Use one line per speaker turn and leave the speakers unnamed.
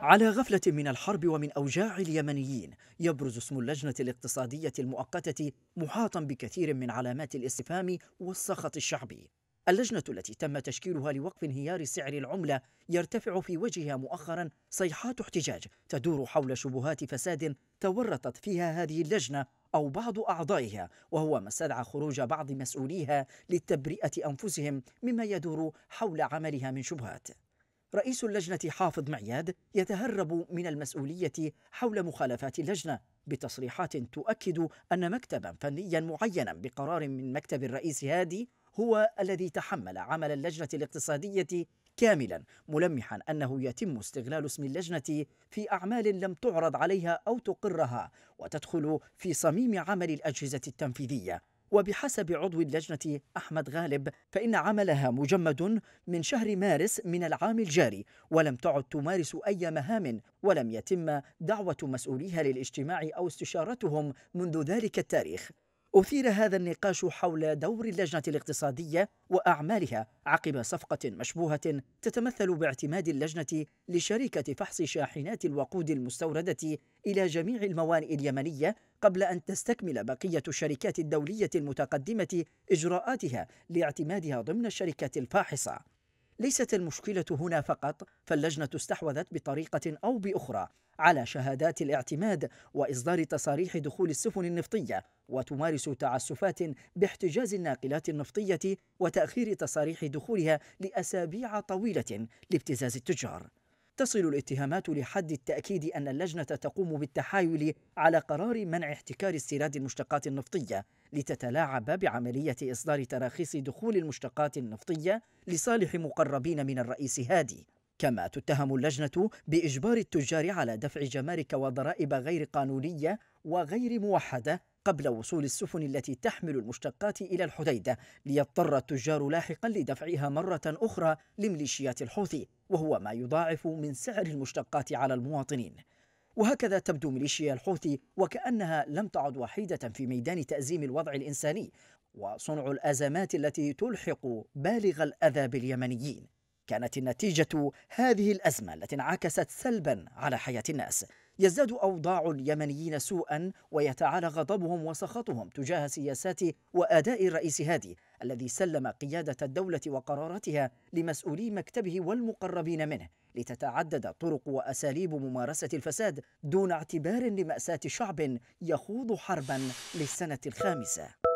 على غفلة من الحرب ومن أوجاع اليمنيين يبرز اسم اللجنة الاقتصادية المؤقتة محاطا بكثير من علامات الاستفهام والسخط الشعبي اللجنة التي تم تشكيلها لوقف انهيار سعر العملة يرتفع في وجهها مؤخرا صيحات احتجاج تدور حول شبهات فساد تورطت فيها هذه اللجنة أو بعض أعضائها وهو ما استدعى خروج بعض مسؤوليها للتبرئة أنفسهم مما يدور حول عملها من شبهات رئيس اللجنة حافظ معياد يتهرب من المسؤولية حول مخالفات اللجنة بتصريحات تؤكد أن مكتبا فنيا معينا بقرار من مكتب الرئيس هادي هو الذي تحمل عمل اللجنة الاقتصادية كاملا ملمحا انه يتم استغلال اسم اللجنه في اعمال لم تعرض عليها او تقرها وتدخل في صميم عمل الاجهزه التنفيذيه وبحسب عضو اللجنة أحمد غالب فإن عملها مجمد من شهر مارس من العام الجاري ولم تعد تمارس أي مهام ولم يتم دعوة مسؤوليها للاجتماع أو استشارتهم منذ ذلك التاريخ أثير هذا النقاش حول دور اللجنة الاقتصادية وأعمالها عقب صفقة مشبوهة تتمثل باعتماد اللجنة لشركة فحص شاحنات الوقود المستوردة إلى جميع الموانئ اليمنية قبل أن تستكمل بقية الشركات الدولية المتقدمة إجراءاتها لاعتمادها ضمن الشركات الفاحصة ليست المشكله هنا فقط فاللجنه استحوذت بطريقه او باخرى على شهادات الاعتماد واصدار تصاريح دخول السفن النفطيه وتمارس تعسفات باحتجاز الناقلات النفطيه وتاخير تصاريح دخولها لاسابيع طويله لابتزاز التجار تصل الاتهامات لحد التأكيد أن اللجنة تقوم بالتحايل على قرار منع احتكار استيراد المشتقات النفطية لتتلاعب بعملية إصدار تراخيص دخول المشتقات النفطية لصالح مقربين من الرئيس هادي كما تتهم اللجنة بإجبار التجار على دفع جمارك وضرائب غير قانونية وغير موحدة قبل وصول السفن التي تحمل المشتقات إلى الحديدة ليضطر التجار لاحقا لدفعها مرة أخرى لميليشيات الحوثي وهو ما يضاعف من سعر المشتقات على المواطنين وهكذا تبدو ميليشيا الحوثي وكأنها لم تعد وحيدة في ميدان تأزيم الوضع الإنساني وصنع الأزمات التي تلحق بالغ الأذى باليمنيين كانت النتيجة هذه الأزمة التي انعكست سلبا على حياة الناس يزداد أوضاع اليمنيين سوءا ويتعالى غضبهم وسخطهم تجاه سياسات وأداء الرئيس هادي الذي سلم قيادة الدولة وقراراتها لمسؤولي مكتبه والمقربين منه لتتعدد طرق وأساليب ممارسة الفساد دون اعتبار لمأساة شعب يخوض حربا للسنة الخامسة